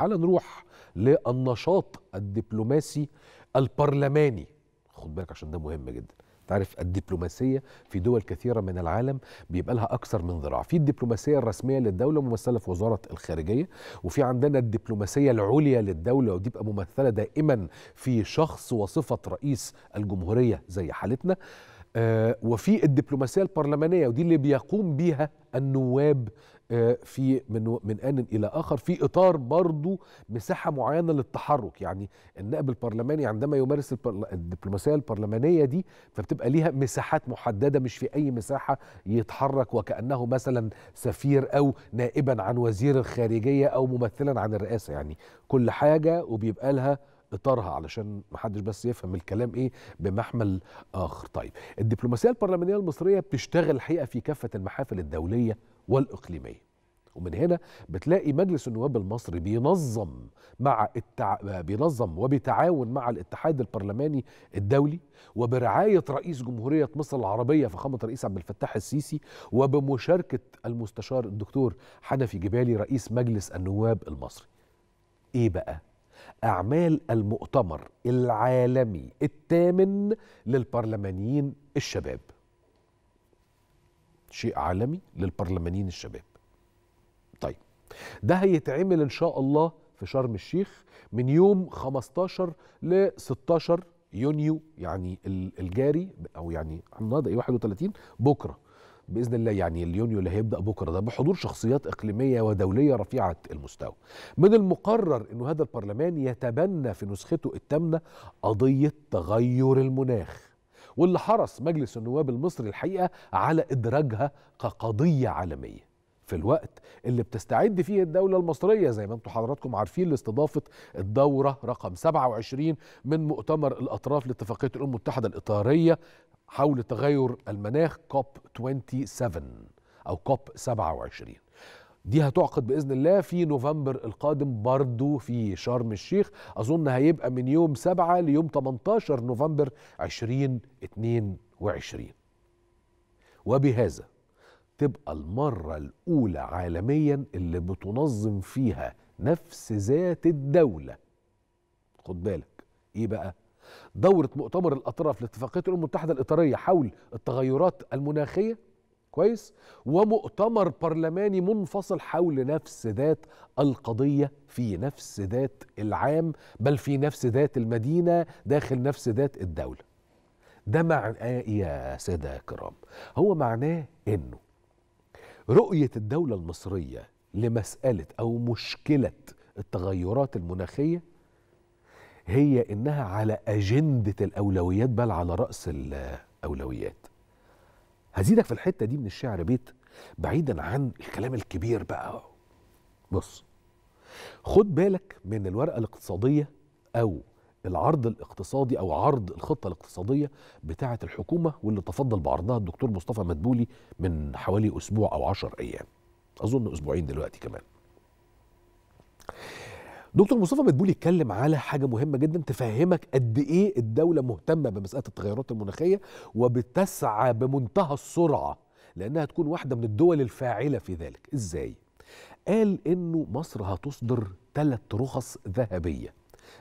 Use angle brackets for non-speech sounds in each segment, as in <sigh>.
تعال نروح للنشاط الدبلوماسي البرلماني خد بالك عشان ده مهم جدا تعرف الدبلوماسيه في دول كثيره من العالم بيبقى لها اكثر من ذراع في الدبلوماسيه الرسميه للدوله ممثله في وزاره الخارجيه وفي عندنا الدبلوماسيه العليا للدوله ودي بقى ممثله دائما في شخص وصفه رئيس الجمهوريه زي حالتنا آه وفي الدبلوماسيه البرلمانيه ودي اللي بيقوم بيها النواب آه، في من من ان الى اخر في اطار برضه مساحه معينه للتحرك يعني النائب البرلماني عندما يمارس الدبلوماسيه البرلمانيه دي فبتبقى ليها مساحات محدده مش في اي مساحه يتحرك وكانه مثلا سفير او نائبا عن وزير الخارجيه او ممثلا عن الرئاسه يعني كل حاجه وبيبقى لها اطارها علشان محدش بس يفهم الكلام ايه بمحمل اخر طيب الدبلوماسيه البرلمانيه المصريه بتشتغل الحقيقه في كافه المحافل الدوليه والاقليميه ومن هنا بتلاقي مجلس النواب المصري بينظم مع التع... بينظم وبتعاون مع الاتحاد البرلماني الدولي وبرعايه رئيس جمهوريه مصر العربيه فخامه الرئيس عبد الفتاح السيسي وبمشاركه المستشار الدكتور حنفي جبالي رئيس مجلس النواب المصري. ايه بقى أعمال المؤتمر العالمي الثامن للبرلمانيين الشباب شيء عالمي للبرلمانيين الشباب طيب ده هيتعمل إن شاء الله في شرم الشيخ من يوم 15 ل 16 يونيو يعني الجاري أو يعني النهارده 31 بكره باذن الله يعني اليونيو اللي هيبدا بكره ده بحضور شخصيات اقليميه ودوليه رفيعه المستوى. من المقرر انه هذا البرلمان يتبنى في نسخته الثامنه قضيه تغير المناخ. واللي حرص مجلس النواب المصري الحقيقه على ادراجها كقضيه عالميه. في الوقت اللي بتستعد فيه الدولة المصرية زي ما انتم حضراتكم عارفين لاستضافة الدورة رقم 27 من مؤتمر الأطراف لاتفاقية الأمم المتحدة الإطارية حول تغير المناخ كوب 27 أو كوب 27 دي هتعقد باذن الله في نوفمبر القادم برضو في شرم الشيخ اظن هيبقى من يوم 7 ليوم 18 نوفمبر 2022 وبهذا تبقى المره الاولى عالميا اللي بتنظم فيها نفس ذات الدوله خد بالك ايه بقى دوره مؤتمر الاطراف لاتفاقيه الامم المتحده الاطاريه حول التغيرات المناخيه كويس ومؤتمر برلماني منفصل حول نفس ذات القضيه في نفس ذات العام بل في نفس ذات المدينه داخل نفس ذات الدوله ده معناه يا ساده كرام هو معناه انه رؤيه الدوله المصريه لمساله او مشكله التغيرات المناخيه هي انها على اجنده الاولويات بل على راس الاولويات هزيدك في الحته دي من الشعر بيت بعيدا عن الكلام الكبير بقى بص خد بالك من الورقه الاقتصاديه او العرض الاقتصادي او عرض الخطه الاقتصاديه بتاعه الحكومه واللي تفضل بعرضها الدكتور مصطفى مدبولي من حوالي اسبوع او عشر ايام اظن اسبوعين دلوقتي كمان دكتور مصطفى مدبول اتكلم على حاجه مهمه جدا تفهمك قد ايه الدوله مهتمه بمساله التغيرات المناخيه وبتسعى بمنتهى السرعه لانها تكون واحده من الدول الفاعله في ذلك ازاي قال انه مصر هتصدر ثلاث رخص ذهبيه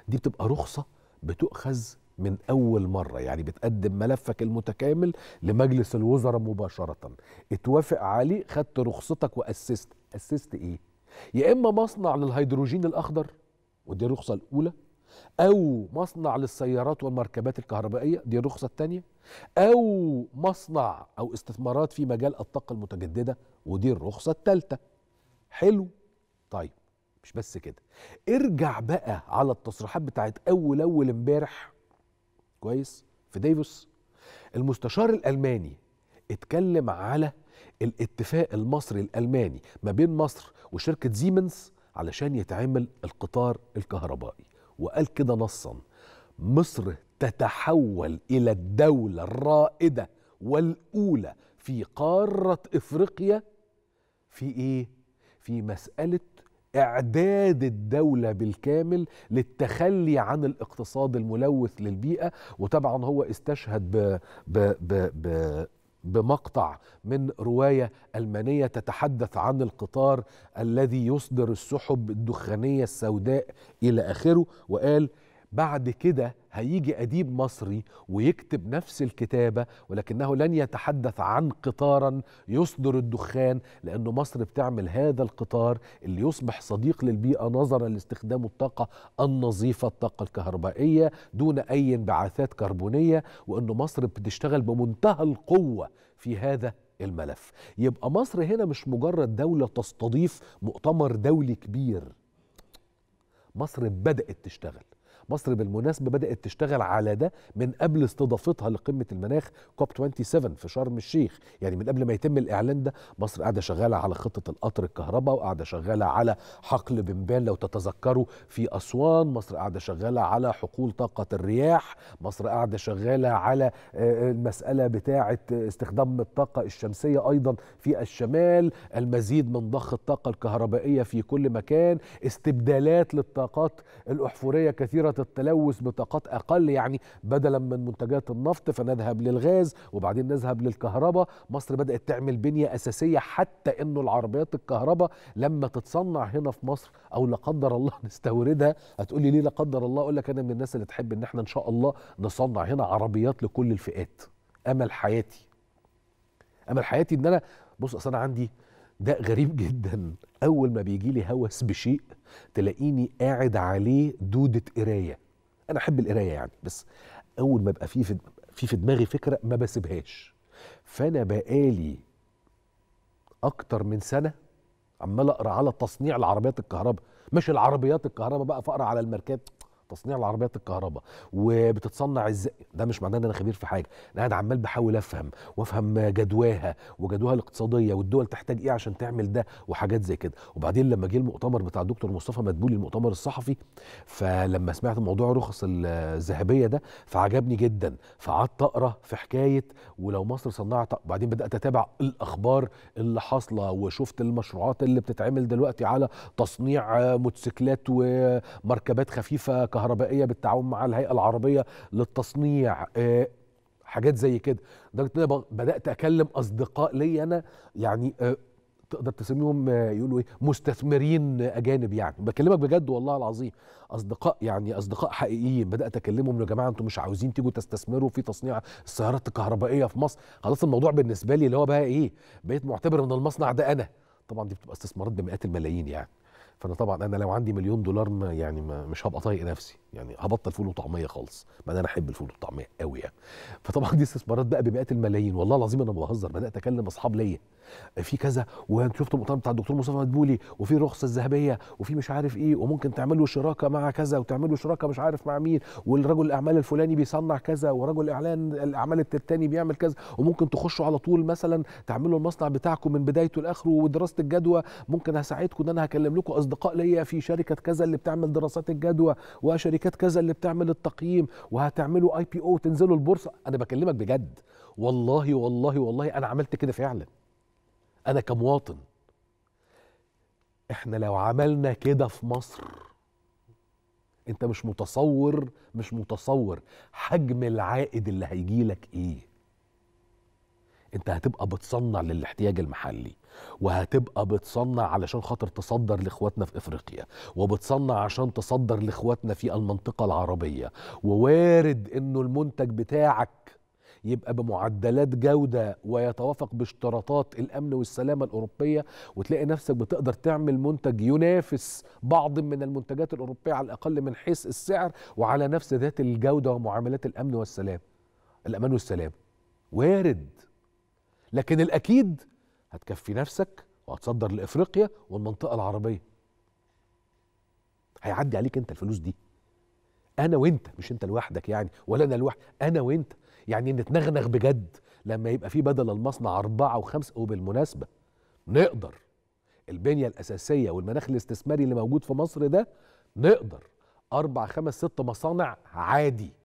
دي بتبقى رخصه بتؤخذ من أول مرة يعني بتقدم ملفك المتكامل لمجلس الوزراء مباشرة اتوافق عليه خدت رخصتك وأسست أسست إيه؟ يا اما مصنع للهيدروجين الاخضر ودي الرخصه الاولى او مصنع للسيارات والمركبات الكهربائيه دي الرخصه الثانيه او مصنع او استثمارات في مجال الطاقه المتجدده ودي الرخصه الثالثه حلو طيب مش بس كده ارجع بقى على التصريحات بتاعت اول اول امبارح كويس في ديفوس المستشار الالماني اتكلم على الاتفاق المصري الالماني ما بين مصر وشركه زيمنز علشان يتعمل القطار الكهربائي وقال كده نصا مصر تتحول الى الدوله الرائده والاولى في قاره افريقيا في ايه في مساله اعداد الدوله بالكامل للتخلي عن الاقتصاد الملوث للبيئه وطبعا هو استشهد ب ب ب, ب بمقطع من روايه المانيه تتحدث عن القطار الذي يصدر السحب الدخانيه السوداء الى اخره وقال بعد كده هيجي أديب مصري ويكتب نفس الكتابة ولكنه لن يتحدث عن قطارا يصدر الدخان لأن مصر بتعمل هذا القطار اللي يصبح صديق للبيئة نظرا لاستخدام الطاقة النظيفة الطاقة الكهربائية دون أي انبعاثات كربونية وأن مصر بتشتغل بمنتهى القوة في هذا الملف يبقى مصر هنا مش مجرد دولة تستضيف مؤتمر دولي كبير مصر بدأت تشتغل مصر بالمناسبة بدأت تشتغل على ده من قبل استضافتها لقمة المناخ كوب 27 في شرم الشيخ يعني من قبل ما يتم الإعلان ده مصر قاعدة شغالة على خطة القطر الكهرباء وقاعدة شغالة على حقل بنبان لو تتذكروا في أسوان مصر قاعدة شغالة على حقول طاقة الرياح مصر قاعدة شغالة على آه، المسألة بتاعة استخدام الطاقة الشمسية أيضا في الشمال المزيد من ضخ الطاقة الكهربائية في كل مكان استبدالات للطاقات الأحفورية كثيرة التلوث بطاقات اقل يعني بدلا من منتجات النفط فنذهب للغاز وبعدين نذهب للكهرباء مصر بدات تعمل بنيه اساسيه حتى انه العربيات الكهرباء لما تتصنع هنا في مصر او لا قدر الله <laughs> نستوردها هتقولي ليه لا قدر الله اقول لك انا من الناس اللي تحب ان احنا ان شاء الله نصنع هنا عربيات لكل الفئات امل حياتي امل حياتي ان انا بص اصل انا عندي ده غريب جدا اول ما بيجي لي هوس بشيء تلاقيني قاعد عليه دوده قرايه انا احب القرايه يعني بس اول ما بقى في في في دماغي فكره ما بسيبهاش فانا بقالي اكتر من سنه عمال اقرا على تصنيع العربيات الكهرباء مش العربيات الكهرباء بقى فاقرا على الماركات تصنيع العربيات الكهرباء وبتتصنع ازاي ده مش معناه ان انا خبير في حاجه انا قاعد عمال بحاول افهم وافهم جدواها وجدواها الاقتصاديه والدول تحتاج ايه عشان تعمل ده وحاجات زي كده وبعدين لما جه المؤتمر بتاع الدكتور مصطفى مدبولي المؤتمر الصحفي فلما سمعت موضوع الرخص الذهبيه ده فعجبني جدا فقعدت اقرا في حكايه ولو مصر صنعت وبعدين بدات اتابع الاخبار اللي حاصله وشفت المشروعات اللي بتتعمل دلوقتي على تصنيع موتوسيكلات ومركبات خفيفه الكهربائيه بالتعاون مع الهيئه العربيه للتصنيع آه، حاجات زي كده لدرجه ان انا بدات اكلم اصدقاء لي انا يعني آه، تقدر تسميهم آه، يقولوا ايه مستثمرين اجانب يعني بكلمك بجد والله العظيم اصدقاء يعني اصدقاء حقيقيين بدات اكلمهم يا جماعه انتم مش عاوزين تيجوا تستثمروا في تصنيع السيارات الكهربائيه في مصر خلاص الموضوع بالنسبه لي اللي هو بقى ايه بقيت معتبر ان المصنع ده انا طبعا دي بتبقى استثمارات بمئات الملايين يعني فانا طبعا انا لو عندي مليون دولار ما يعني ما مش هبقى طايق نفسي يعني هبطل فول وطعميه خالص ما انا احب الفول والطعميه قوي يعني فطبعا دي استثمارات بقى بمئات الملايين والله العظيم انا ما بهزر بدات اكلم اصحاب ليا في كذا وانت شفت المؤتمر بتاع الدكتور مصطفى مدبولي وفي رخصه الذهبيه وفي مش عارف ايه وممكن تعملوا شراكه مع كذا وتعملوا شراكه مش عارف مع مين والرجل الاعمال الفلاني بيصنع كذا ورجل اعلان الاعمال التاني بيعمل كذا وممكن تخشوا على طول مثلا تعملوا المصنع بتاعكم من بدايته لاخره ودراسه الجدوى ممكن هساعدكم ان انا هكلم لكم اصدقاء ليا في شركه كذا اللي بتعمل دراسات الجدوى وشركه شركات كذا اللي بتعمل التقييم وهتعملوا اي بي او وتنزلوا البورصه انا بكلمك بجد والله والله والله انا عملت كده فعلا انا كمواطن احنا لو عملنا كده في مصر انت مش متصور مش متصور حجم العائد اللي هيجيلك ايه انت هتبقى بتصنع للاحتياج المحلي وهتبقى بتصنع علشان خاطر تصدر لاخواتنا في افريقيا وبتصنع عشان تصدر لاخواتنا في المنطقه العربيه ووارد انه المنتج بتاعك يبقى بمعدلات جودة ويتوافق باشتراطات الأمن والسلامة الأوروبية وتلاقي نفسك بتقدر تعمل منتج ينافس بعض من المنتجات الأوروبية على الأقل من حيث السعر وعلى نفس ذات الجودة ومعاملات الأمن والسلام الأمان والسلام وارد لكن الاكيد هتكفي نفسك وهتصدر لافريقيا والمنطقه العربيه هيعدي عليك انت الفلوس دي انا وانت مش انت لوحدك يعني ولا انا لوحدي انا وانت يعني نتنغنغ بجد لما يبقى في بدل المصنع أربعة وخمسة وبالمناسبة نقدر البنية الأساسية والمناخ الاستثماري اللي موجود في مصر ده نقدر أربع خمس ست مصانع عادي